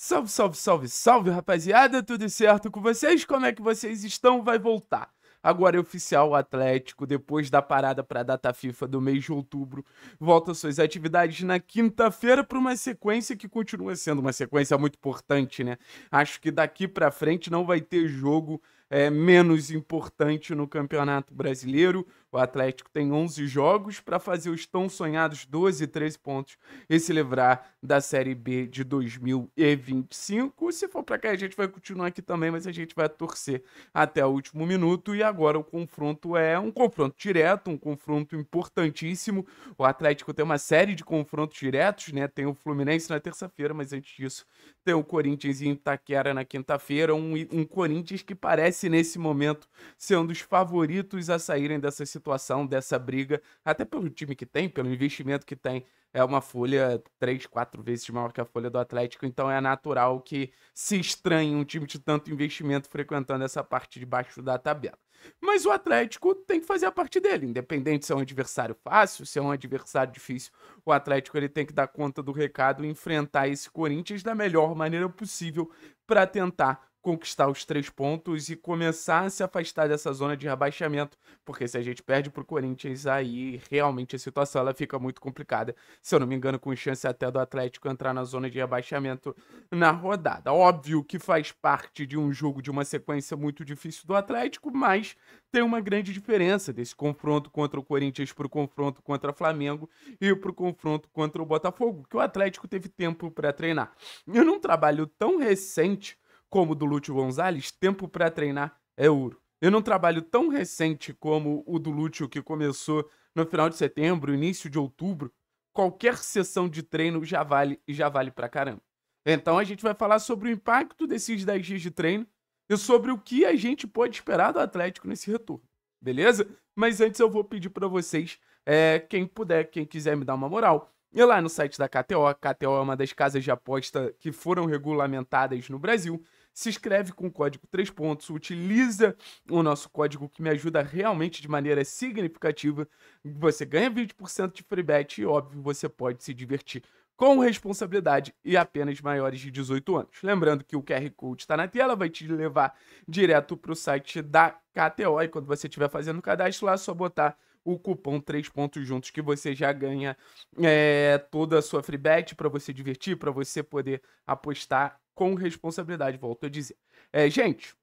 Salve, salve, salve, salve, rapaziada, tudo certo com vocês? Como é que vocês estão? Vai voltar. Agora é oficial o Atlético, depois da parada para a data FIFA do mês de outubro, volta suas atividades na quinta-feira para uma sequência que continua sendo uma sequência muito importante, né? Acho que daqui para frente não vai ter jogo é, menos importante no Campeonato Brasileiro. O Atlético tem 11 jogos para fazer os tão sonhados 12, 13 pontos e se livrar da Série B de 2025. Se for para cá, a gente vai continuar aqui também, mas a gente vai torcer até o último minuto. E agora o confronto é um confronto direto, um confronto importantíssimo. O Atlético tem uma série de confrontos diretos, né? Tem o Fluminense na terça-feira, mas antes disso tem o Corinthians em Itaquera na quinta-feira. Um, um Corinthians que parece parece nesse momento ser um dos favoritos a saírem dessa situação, dessa briga, até pelo time que tem, pelo investimento que tem. É uma folha três, quatro vezes maior que a folha do Atlético, então é natural que se estranhe um time de tanto investimento frequentando essa parte de baixo da tabela. Mas o Atlético tem que fazer a parte dele, independente se é um adversário fácil, se é um adversário difícil. O Atlético ele tem que dar conta do recado e enfrentar esse Corinthians da melhor maneira possível para tentar conquistar os três pontos e começar a se afastar dessa zona de rebaixamento, porque se a gente perde para o Corinthians, aí realmente a situação ela fica muito complicada. Se eu não me engano, com chance até do Atlético entrar na zona de rebaixamento na rodada. Óbvio que faz parte de um jogo de uma sequência muito difícil do Atlético, mas tem uma grande diferença desse confronto contra o Corinthians para o confronto contra o Flamengo e para o confronto contra o Botafogo, que o Atlético teve tempo para treinar. E num trabalho tão recente como do Lúcio Gonzalez, tempo para treinar é ouro. Eu não trabalho tão recente como o do Lúcio, que começou no final de setembro, início de outubro. Qualquer sessão de treino já vale e já vale pra caramba. Então a gente vai falar sobre o impacto desses 10 dias de treino e sobre o que a gente pode esperar do Atlético nesse retorno, beleza? Mas antes eu vou pedir para vocês, é, quem puder, quem quiser me dar uma moral, e lá no site da KTO, KTO é uma das casas de aposta que foram regulamentadas no Brasil. Se inscreve com o código 3 pontos, utiliza o nosso código que me ajuda realmente de maneira significativa. Você ganha 20% de free bet e, óbvio, você pode se divertir com responsabilidade e apenas maiores de 18 anos. Lembrando que o QR Code está na tela, vai te levar direto para o site da KTO e quando você estiver fazendo o cadastro lá, é só botar o cupom 3 pontos juntos que você já ganha é, toda a sua free bet para você divertir, para você poder apostar com responsabilidade, volto a dizer. É, gente,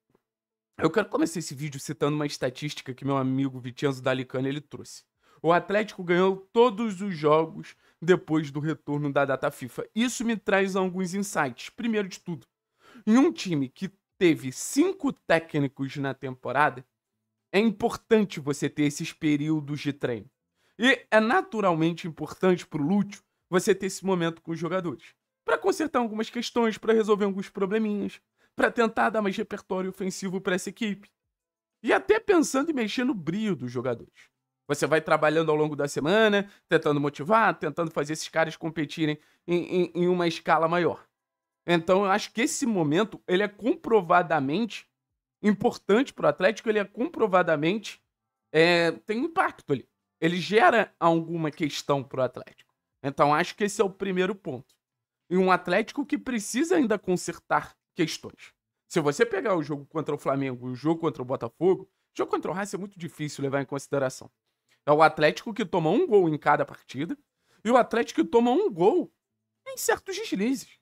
eu quero começar esse vídeo citando uma estatística que meu amigo Vicenzo Dalicani ele trouxe. O Atlético ganhou todos os jogos depois do retorno da data FIFA. Isso me traz alguns insights. Primeiro de tudo, em um time que teve cinco técnicos na temporada, é importante você ter esses períodos de treino. E é naturalmente importante para o Lúcio você ter esse momento com os jogadores. Para consertar algumas questões, para resolver alguns probleminhas, para tentar dar mais repertório ofensivo para essa equipe. E até pensando em mexer no brilho dos jogadores. Você vai trabalhando ao longo da semana, tentando motivar, tentando fazer esses caras competirem em, em, em uma escala maior. Então eu acho que esse momento ele é comprovadamente importante para o Atlético, ele é comprovadamente é, tem impacto ali. Ele gera alguma questão para o Atlético. Então acho que esse é o primeiro ponto. E um Atlético que precisa ainda consertar questões. Se você pegar o jogo contra o Flamengo, o jogo contra o Botafogo, o jogo contra o Racing é muito difícil levar em consideração. É o Atlético que toma um gol em cada partida e o Atlético que toma um gol em certos deslizes.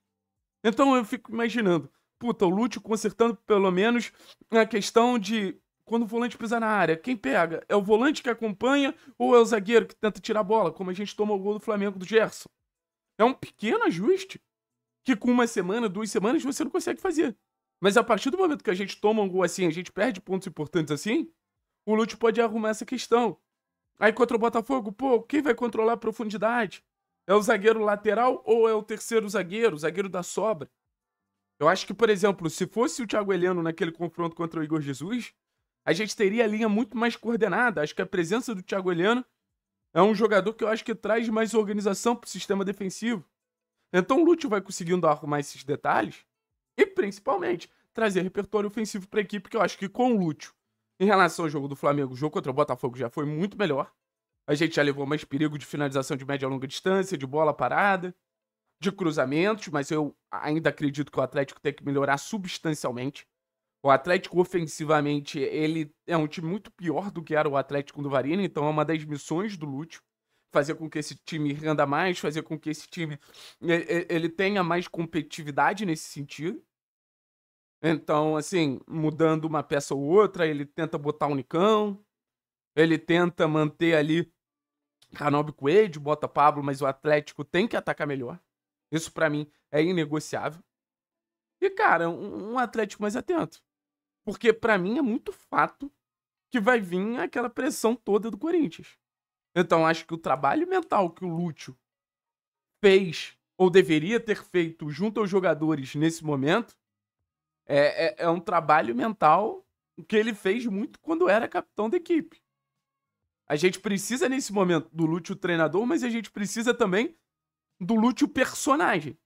Então eu fico imaginando, puta, o Lúcio consertando pelo menos a questão de quando o volante pisa na área, quem pega? É o volante que acompanha ou é o zagueiro que tenta tirar a bola, como a gente tomou o gol do Flamengo do Gerson? É um pequeno ajuste que com uma semana, duas semanas você não consegue fazer. Mas a partir do momento que a gente toma um gol assim, a gente perde pontos importantes assim, o Lúcio pode arrumar essa questão. Aí contra o Botafogo, pô, quem vai controlar a profundidade? É o zagueiro lateral ou é o terceiro zagueiro, o zagueiro da sobra? Eu acho que, por exemplo, se fosse o Thiago Heleno naquele confronto contra o Igor Jesus, a gente teria a linha muito mais coordenada. Acho que a presença do Thiago Heleno é um jogador que eu acho que traz mais organização para o sistema defensivo. Então o Lúcio vai conseguindo arrumar esses detalhes e, principalmente, trazer repertório ofensivo para a equipe, que eu acho que com o Lúcio, em relação ao jogo do Flamengo, o jogo contra o Botafogo já foi muito melhor. A gente já levou mais perigo de finalização de média a longa distância, de bola parada de cruzamentos, mas eu ainda acredito que o Atlético tem que melhorar substancialmente. O Atlético, ofensivamente, ele é um time muito pior do que era o Atlético do Varina, então é uma das missões do Lúcio fazer com que esse time renda mais, fazer com que esse time ele tenha mais competitividade nesse sentido. Então, assim, mudando uma peça ou outra, ele tenta botar o Nicão, ele tenta manter ali Canobi Coelho, bota Pablo, mas o Atlético tem que atacar melhor. Isso para mim é inegociável. E, cara, um, um Atlético mais atento. Porque para mim é muito fato que vai vir aquela pressão toda do Corinthians. Então, acho que o trabalho mental que o Lúcio fez, ou deveria ter feito, junto aos jogadores nesse momento, é, é, é um trabalho mental que ele fez muito quando era capitão da equipe. A gente precisa, nesse momento, do Lúcio treinador, mas a gente precisa também do Lúcio o personagem.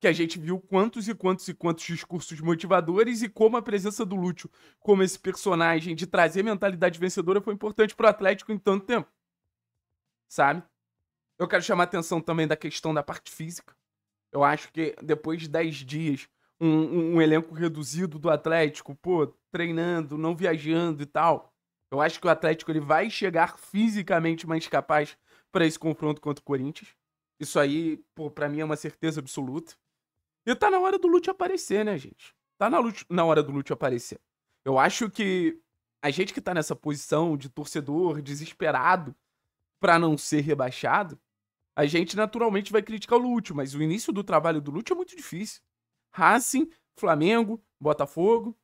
Que a gente viu quantos e quantos e quantos discursos motivadores e como a presença do Lúcio como esse personagem de trazer mentalidade vencedora foi importante pro Atlético em tanto tempo. Sabe? Eu quero chamar a atenção também da questão da parte física. Eu acho que depois de 10 dias, um, um, um elenco reduzido do Atlético, pô, treinando, não viajando e tal, eu acho que o Atlético ele vai chegar fisicamente mais capaz para esse confronto contra o Corinthians. Isso aí, pô, pra mim é uma certeza absoluta. E tá na hora do Lute aparecer, né, gente? Tá na, na hora do Lute aparecer. Eu acho que a gente que tá nessa posição de torcedor desesperado para não ser rebaixado, a gente naturalmente vai criticar o Lute, mas o início do trabalho do Lute é muito difícil. Racing, Flamengo, Botafogo.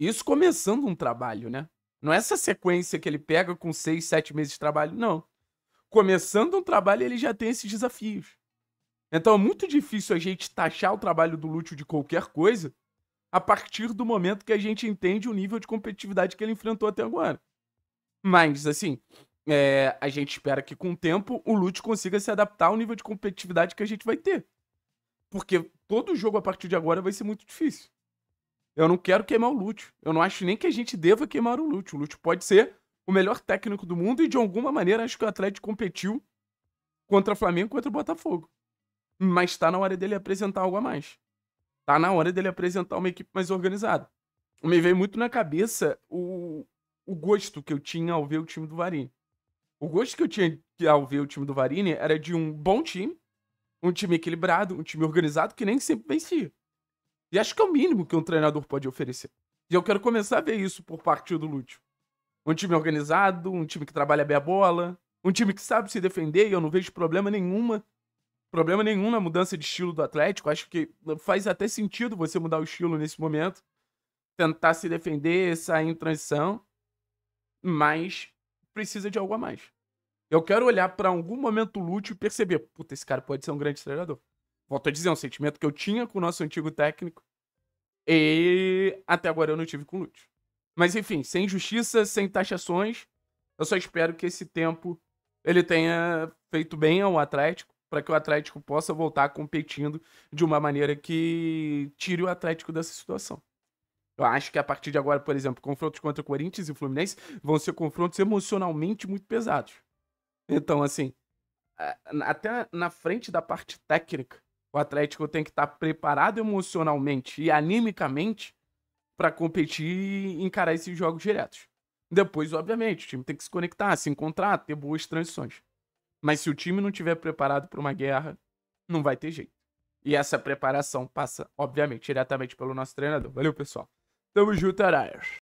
Isso começando um trabalho, né? Não é essa sequência que ele pega com seis, sete meses de trabalho, não começando um trabalho, ele já tem esses desafios. Então é muito difícil a gente taxar o trabalho do Lúcio de qualquer coisa a partir do momento que a gente entende o nível de competitividade que ele enfrentou até agora. Mas, assim, é, a gente espera que com o tempo o Lúcio consiga se adaptar ao nível de competitividade que a gente vai ter. Porque todo jogo a partir de agora vai ser muito difícil. Eu não quero queimar o Lúcio. Eu não acho nem que a gente deva queimar o Lúcio. O Lúcio pode ser o melhor técnico do mundo e de alguma maneira acho que o Atlético competiu contra o Flamengo contra o Botafogo. Mas está na hora dele apresentar algo a mais. Está na hora dele apresentar uma equipe mais organizada. Me veio muito na cabeça o, o gosto que eu tinha ao ver o time do Varini. O gosto que eu tinha ao ver o time do Varini era de um bom time, um time equilibrado, um time organizado que nem sempre vencia. E acho que é o mínimo que um treinador pode oferecer. E eu quero começar a ver isso por parte do Lúcio. Um time organizado, um time que trabalha bem a bola, um time que sabe se defender e eu não vejo problema nenhuma. Problema nenhum na mudança de estilo do Atlético. Acho que faz até sentido você mudar o estilo nesse momento. Tentar se defender, sair em transição. Mas precisa de algo a mais. Eu quero olhar para algum momento Lúcio e perceber: puta, esse cara pode ser um grande treinador. Volto a dizer, é um sentimento que eu tinha com o nosso antigo técnico. E até agora eu não tive com o Lúcio. Mas enfim, sem justiça, sem taxações, eu só espero que esse tempo ele tenha feito bem ao Atlético, para que o Atlético possa voltar competindo de uma maneira que tire o Atlético dessa situação. Eu acho que a partir de agora, por exemplo, confrontos contra o Corinthians e o Fluminense vão ser confrontos emocionalmente muito pesados. Então, assim, até na frente da parte técnica, o Atlético tem que estar tá preparado emocionalmente e animicamente para competir e encarar esses jogos diretos. Depois, obviamente, o time tem que se conectar, se encontrar, ter boas transições. Mas se o time não tiver preparado para uma guerra, não vai ter jeito. E essa preparação passa, obviamente, diretamente pelo nosso treinador. Valeu, pessoal. Tamo junto, Araias.